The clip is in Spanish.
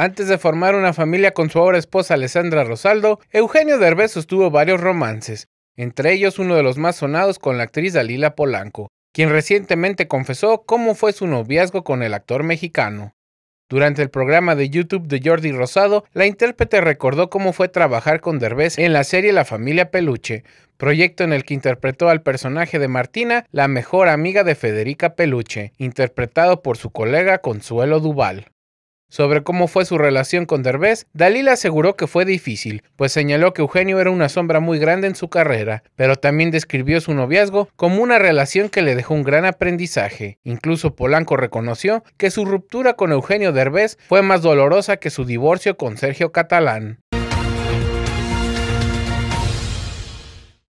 Antes de formar una familia con su ahora esposa Alessandra Rosaldo, Eugenio Derbez sostuvo varios romances, entre ellos uno de los más sonados con la actriz Dalila Polanco, quien recientemente confesó cómo fue su noviazgo con el actor mexicano. Durante el programa de YouTube de Jordi Rosado, la intérprete recordó cómo fue trabajar con Derbez en la serie La familia Peluche, proyecto en el que interpretó al personaje de Martina, la mejor amiga de Federica Peluche, interpretado por su colega Consuelo Duval. Sobre cómo fue su relación con Derbez, Dalila aseguró que fue difícil, pues señaló que Eugenio era una sombra muy grande en su carrera, pero también describió su noviazgo como una relación que le dejó un gran aprendizaje. Incluso Polanco reconoció que su ruptura con Eugenio Derbez fue más dolorosa que su divorcio con Sergio Catalán.